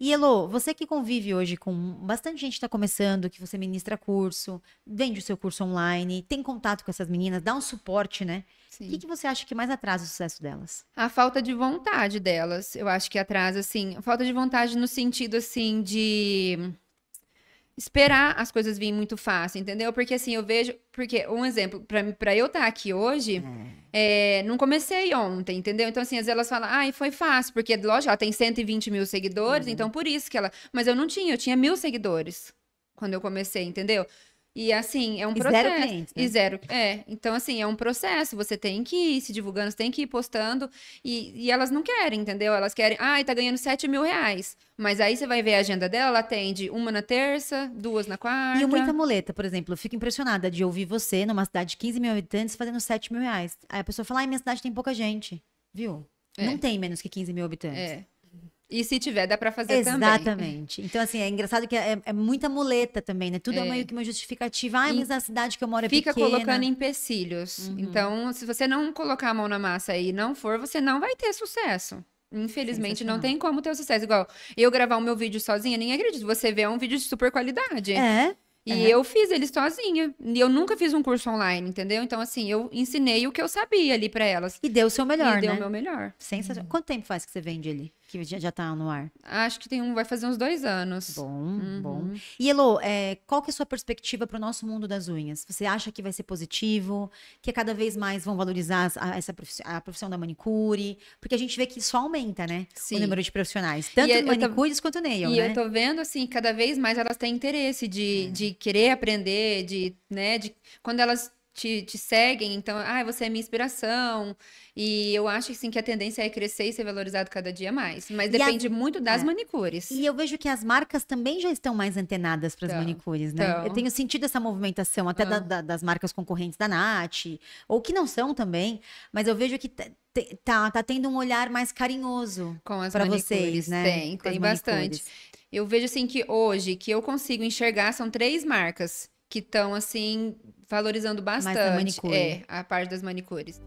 E Elo, você que convive hoje com bastante gente que está começando, que você ministra curso, vende o seu curso online, tem contato com essas meninas, dá um suporte, né? O que, que você acha que mais atrasa o sucesso delas? A falta de vontade delas. Eu acho que atrasa, assim, falta de vontade no sentido, assim, de esperar as coisas virem muito fácil, entendeu? Porque assim, eu vejo. Porque, um exemplo, pra, eu estar tá aqui hoje, hum. É, não comecei ontem, entendeu? Então, assim, às vezes elas falam, ai, foi fácil, porque, lógico, ela tem 120 mil seguidores, uhum. então por isso que ela. Mas eu não tinha, eu tinha mil seguidores quando eu comecei, entendeu? E assim, é um e processo. Zero clientes, né? E zero. É. Então, assim, é um processo. Você tem que ir se divulgando, você tem que ir postando. E, e elas não querem, entendeu? Elas querem, ai, ah, tá ganhando 7 mil reais. Mas aí você vai ver a agenda dela, ela atende uma na terça, duas na quarta. E muita muleta, por exemplo. Eu fico impressionada de ouvir você numa cidade de 15 mil habitantes fazendo 7 mil reais. Aí a pessoa fala, ai, minha cidade tem pouca gente. Viu? É. Não tem menos que 15 mil é. habitantes. É. E se tiver, dá para fazer Exatamente. também. Exatamente. Então, assim, é engraçado que é, é muita muleta também, né? Tudo é, é meio que uma justificativa. Ah, mas na cidade que eu moro é Fica pequena. colocando empecilhos. Uhum. Então, se você não colocar a mão na massa e não for, você não vai ter sucesso. Infelizmente, não tem como ter sucesso. Igual, eu gravar o meu vídeo sozinha, nem acredito. Você vê é um vídeo de super qualidade. É. E uhum. eu fiz ele sozinha. E eu nunca fiz um curso online, entendeu? Então, assim, eu ensinei o que eu sabia ali para elas. E deu o seu melhor, e né? deu o meu melhor. Sensacional. Uhum. Quanto tempo faz que você vende ali? que já está no ar? Acho que tem um, vai fazer uns dois anos. Bom, uhum. bom. E Elo, é, qual que é a sua perspectiva para o nosso mundo das unhas? Você acha que vai ser positivo? Que cada vez mais vão valorizar a, essa profissão, a profissão da manicure? Porque a gente vê que só aumenta, né? Sim. O número de profissionais, tanto e é, manicures tô... quanto nail, e né? E eu tô vendo, assim, cada vez mais elas têm interesse de, é. de querer aprender, de, né, de quando elas te, te seguem, então, ah, você é minha inspiração. E eu acho assim, que a tendência é crescer e ser valorizado cada dia mais. Mas depende muito das é. manicures. E eu vejo que as marcas também já estão mais antenadas para as então, manicures, né? Então... Eu tenho sentido essa movimentação, até ah. da, da, das marcas concorrentes da Nath, ou que não são também, mas eu vejo que tá, tá tendo um olhar mais carinhoso para vocês, né? Tem, Com tem bastante. Eu vejo assim que hoje que eu consigo enxergar são três marcas que estão assim valorizando é bastante é, a parte das manicures.